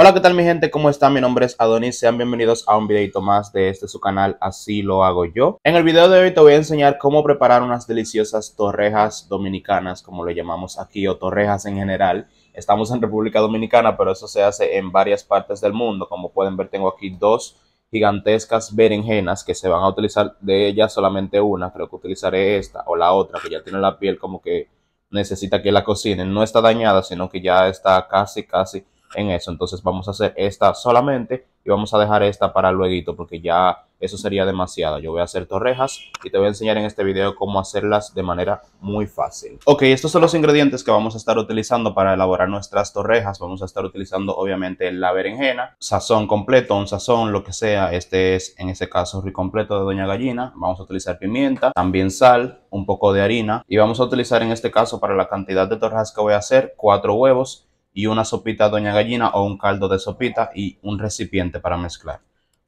Hola, ¿qué tal mi gente? ¿Cómo están? Mi nombre es Adonis. Sean bienvenidos a un videito más de este su canal, Así lo hago yo. En el video de hoy te voy a enseñar cómo preparar unas deliciosas torrejas dominicanas, como lo llamamos aquí, o torrejas en general. Estamos en República Dominicana, pero eso se hace en varias partes del mundo. Como pueden ver, tengo aquí dos gigantescas berenjenas que se van a utilizar de ellas solamente una. Creo que utilizaré esta o la otra, que ya tiene la piel como que necesita que la cocinen. No está dañada, sino que ya está casi, casi en eso. Entonces vamos a hacer esta solamente y vamos a dejar esta para luego porque ya eso sería demasiado. Yo voy a hacer torrejas y te voy a enseñar en este video cómo hacerlas de manera muy fácil. Ok, estos son los ingredientes que vamos a estar utilizando para elaborar nuestras torrejas. Vamos a estar utilizando obviamente la berenjena, sazón completo, un sazón, lo que sea. Este es en este caso completo de Doña Gallina. Vamos a utilizar pimienta, también sal, un poco de harina y vamos a utilizar en este caso para la cantidad de torrejas que voy a hacer, cuatro huevos y una sopita doña gallina o un caldo de sopita y un recipiente para mezclar.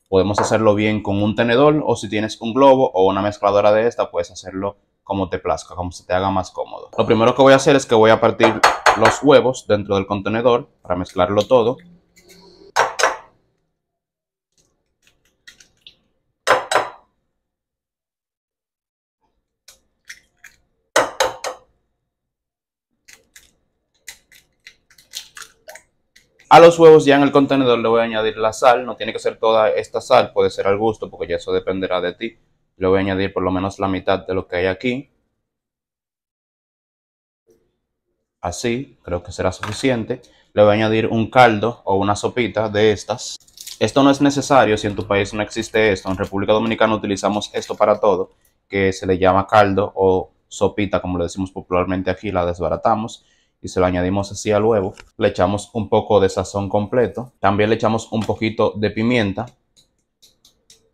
Podemos hacerlo bien con un tenedor o si tienes un globo o una mezcladora de esta, puedes hacerlo como te plazca, como se te haga más cómodo. Lo primero que voy a hacer es que voy a partir los huevos dentro del contenedor para mezclarlo todo. A los huevos ya en el contenedor le voy a añadir la sal, no tiene que ser toda esta sal, puede ser al gusto porque ya eso dependerá de ti. Le voy a añadir por lo menos la mitad de lo que hay aquí. Así, creo que será suficiente. Le voy a añadir un caldo o una sopita de estas. Esto no es necesario si en tu país no existe esto. En República Dominicana utilizamos esto para todo, que se le llama caldo o sopita, como lo decimos popularmente aquí, la desbaratamos y se lo añadimos así al huevo. Le echamos un poco de sazón completo. También le echamos un poquito de pimienta.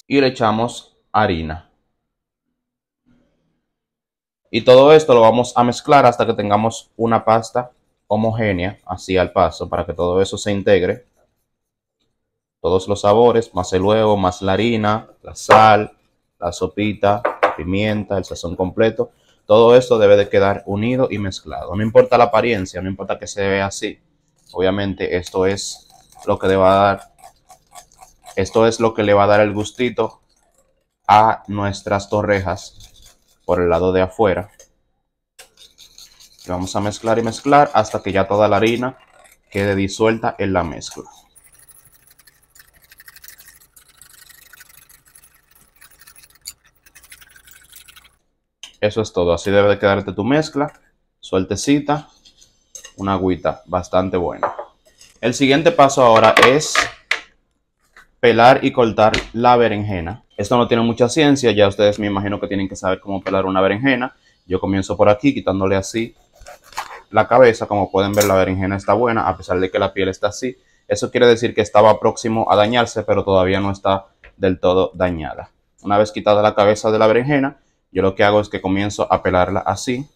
Y le echamos harina. Y todo esto lo vamos a mezclar hasta que tengamos una pasta homogénea, así al paso, para que todo eso se integre. Todos los sabores, más el huevo, más la harina, la sal, la sopita, pimienta, el sazón completo. Todo esto debe de quedar unido y mezclado. No importa la apariencia, no importa que se vea así. Obviamente esto es lo que le va a dar, esto es lo que le va a dar el gustito a nuestras torrejas por el lado de afuera. vamos a mezclar y mezclar hasta que ya toda la harina quede disuelta en la mezcla. Eso es todo. Así debe quedarte tu mezcla. Sueltecita. Una agüita bastante buena. El siguiente paso ahora es pelar y cortar la berenjena. Esto no tiene mucha ciencia. Ya ustedes me imagino que tienen que saber cómo pelar una berenjena. Yo comienzo por aquí quitándole así la cabeza. Como pueden ver la berenjena está buena a pesar de que la piel está así. Eso quiere decir que estaba próximo a dañarse pero todavía no está del todo dañada. Una vez quitada la cabeza de la berenjena, yo lo que hago es que comienzo a pelarla así,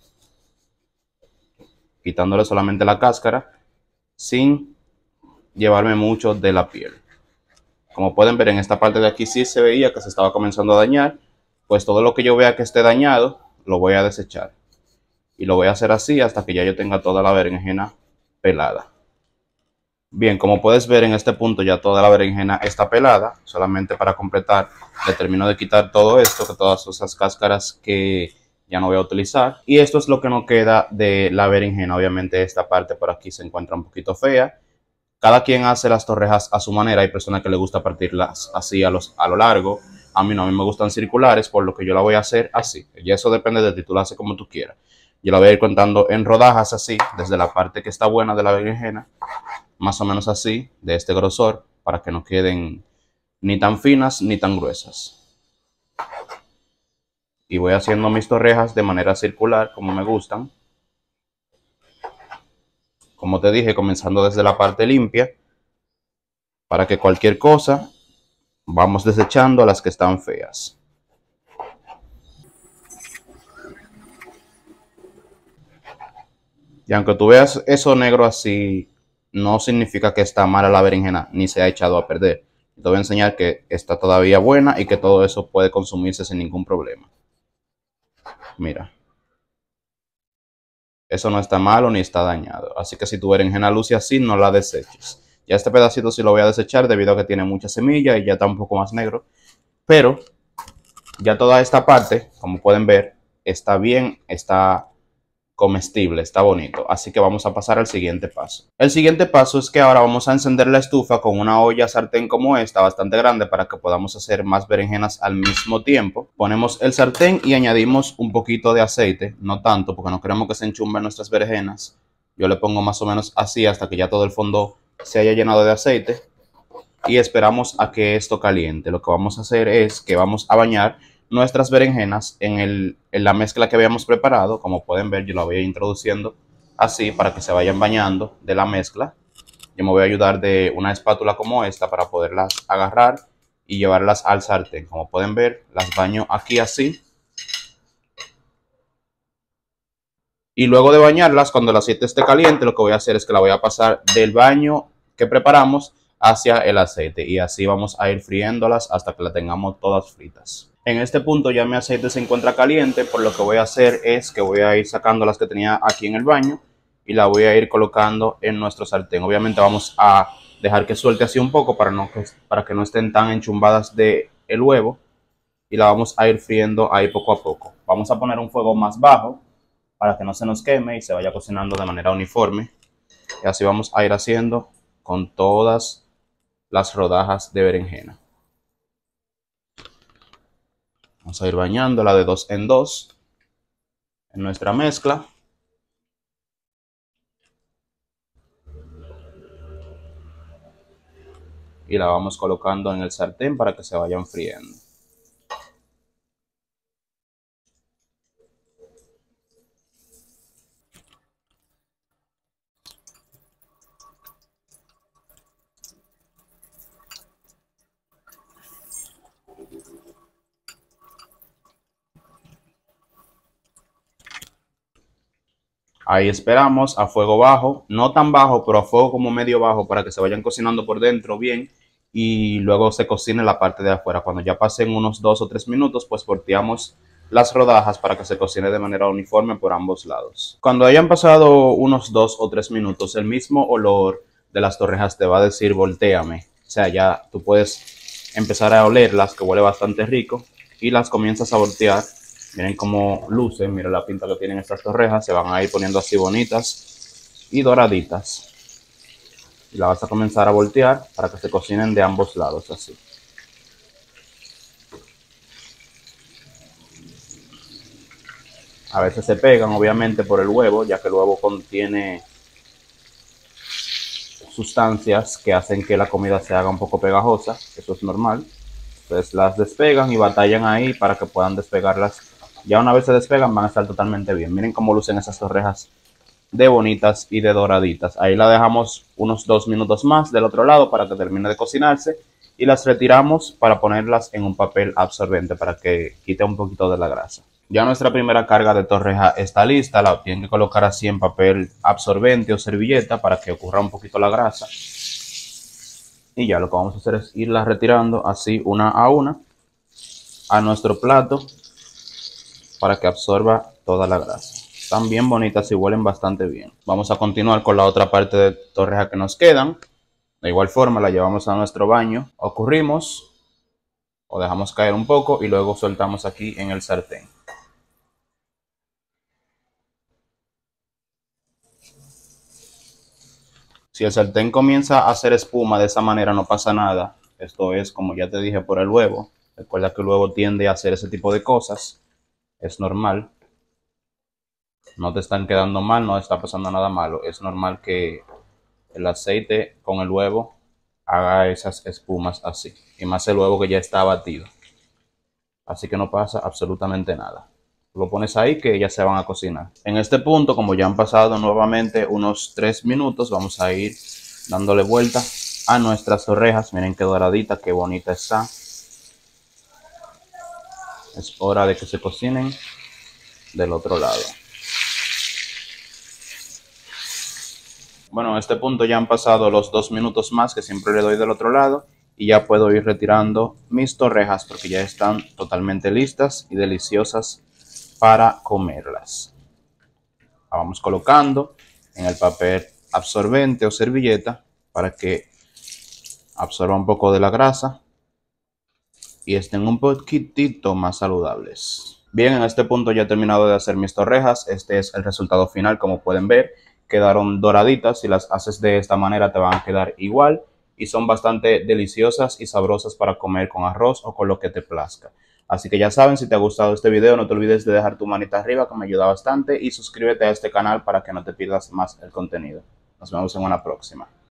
quitándole solamente la cáscara, sin llevarme mucho de la piel. Como pueden ver en esta parte de aquí sí se veía que se estaba comenzando a dañar, pues todo lo que yo vea que esté dañado lo voy a desechar. Y lo voy a hacer así hasta que ya yo tenga toda la berenjena pelada. Bien, como puedes ver en este punto ya toda la berenjena está pelada, solamente para completar le termino de quitar todo esto, que todas esas cáscaras que ya no voy a utilizar. Y esto es lo que nos queda de la berenjena, obviamente esta parte por aquí se encuentra un poquito fea. Cada quien hace las torrejas a su manera, hay personas que le gusta partirlas así a, lo largo. A mí no, a mí me gustan circulares, por lo que yo la voy a hacer así. Y eso depende de ti, tú la haces como tú quieras. Yo la voy a ir contando en rodajas así, desde la parte que está buena de la berenjena más o menos así, de este grosor, para que no queden ni tan finas ni tan gruesas. Y voy haciendo mis torrejas de manera circular, como me gustan. Como te dije, comenzando desde la parte limpia, para que cualquier cosa vamos desechando las que están feas. Y aunque tú veas eso negro así no significa que está mala la berenjena ni se ha echado a perder. Te voy a enseñar que está todavía buena y que todo eso puede consumirse sin ningún problema. Mira. Eso no está malo ni está dañado. Así que si tu berenjena luce así, no la deseches. Ya este pedacito sí lo voy a desechar debido a que tiene mucha semilla y ya está un poco más negro. Pero ya toda esta parte, como pueden ver, está bien, está comestible, está bonito. Así que vamos a pasar al siguiente paso. El siguiente paso es que ahora vamos a encender la estufa con una olla sartén como esta, bastante grande, para que podamos hacer más berenjenas al mismo tiempo. Ponemos el sartén y añadimos un poquito de aceite, no tanto, porque no queremos que se enchumben nuestras berenjenas. Yo le pongo más o menos así hasta que ya todo el fondo se haya llenado de aceite. Y esperamos a que esto caliente. Lo que vamos a hacer es que vamos a bañar nuestras berenjenas en, el, en la mezcla que habíamos preparado. Como pueden ver, yo la voy introduciendo así para que se vayan bañando de la mezcla. Yo me voy a ayudar de una espátula como esta para poderlas agarrar y llevarlas al sartén. Como pueden ver, las baño aquí así. Y luego de bañarlas, cuando el aceite esté caliente, lo que voy a hacer es que la voy a pasar del baño que preparamos hacia el aceite. Y así vamos a ir friéndolas hasta que la tengamos todas fritas. En este punto ya mi aceite se encuentra caliente, por lo que voy a hacer es que voy a ir sacando las que tenía aquí en el baño y la voy a ir colocando en nuestro sartén. Obviamente vamos a dejar que suelte así un poco para, no, para que no estén tan enchumbadas del el huevo y la vamos a ir friendo ahí poco a poco. Vamos a poner un fuego más bajo para que no se nos queme y se vaya cocinando de manera uniforme. Y así vamos a ir haciendo con todas las rodajas de berenjena. Vamos a ir bañándola de dos en dos en nuestra mezcla. Y la vamos colocando en el sartén para que se vaya enfriando. Ahí esperamos a fuego bajo, no tan bajo, pero a fuego como medio bajo para que se vayan cocinando por dentro bien y luego se cocine la parte de afuera. Cuando ya pasen unos dos o tres minutos, pues volteamos las rodajas para que se cocine de manera uniforme por ambos lados. Cuando hayan pasado unos 2 o 3 minutos, el mismo olor de las torrejas te va a decir volteame. O sea, ya tú puedes empezar a olerlas, que huele bastante rico, y las comienzas a voltear Miren cómo lucen, miren la pinta que tienen estas torrejas. Se van a ir poniendo así bonitas y doraditas. Y la vas a comenzar a voltear para que se cocinen de ambos lados, así. A veces se pegan, obviamente, por el huevo, ya que el huevo contiene sustancias que hacen que la comida se haga un poco pegajosa. Eso es normal. Entonces las despegan y batallan ahí para que puedan despegarlas ya una vez se despegan van a estar totalmente bien. Miren cómo lucen esas torrejas de bonitas y de doraditas. Ahí la dejamos unos dos minutos más del otro lado para que termine de cocinarse y las retiramos para ponerlas en un papel absorbente para que quite un poquito de la grasa. Ya nuestra primera carga de torreja está lista, la tienen que colocar así en papel absorbente o servilleta para que ocurra un poquito la grasa. Y ya lo que vamos a hacer es irlas retirando así una a una a nuestro plato para que absorba toda la grasa. Están bien bonitas y huelen bastante bien. Vamos a continuar con la otra parte de torreja que nos quedan. De igual forma la llevamos a nuestro baño, ocurrimos o dejamos caer un poco y luego soltamos aquí en el sartén. Si el sartén comienza a hacer espuma de esa manera no pasa nada. Esto es como ya te dije por el huevo. Recuerda que el huevo tiende a hacer ese tipo de cosas es normal. No te están quedando mal, no está pasando nada malo. Es normal que el aceite con el huevo haga esas espumas así. Y más el huevo que ya está batido. Así que no pasa absolutamente nada. Lo pones ahí que ya se van a cocinar. En este punto, como ya han pasado nuevamente unos 3 minutos, vamos a ir dándole vuelta a nuestras orejas. Miren qué doradita, qué bonita está. Es hora de que se cocinen del otro lado. Bueno, a este punto ya han pasado los dos minutos más que siempre le doy del otro lado y ya puedo ir retirando mis torrejas porque ya están totalmente listas y deliciosas para comerlas. vamos colocando en el papel absorbente o servilleta para que absorba un poco de la grasa y estén un poquitito más saludables. Bien, en este punto ya he terminado de hacer mis torrejas. Este es el resultado final, como pueden ver. Quedaron doraditas. Si las haces de esta manera te van a quedar igual. Y son bastante deliciosas y sabrosas para comer con arroz o con lo que te plazca. Así que ya saben, si te ha gustado este video, no te olvides de dejar tu manita arriba, que me ayuda bastante. Y suscríbete a este canal para que no te pierdas más el contenido. Nos vemos en una próxima.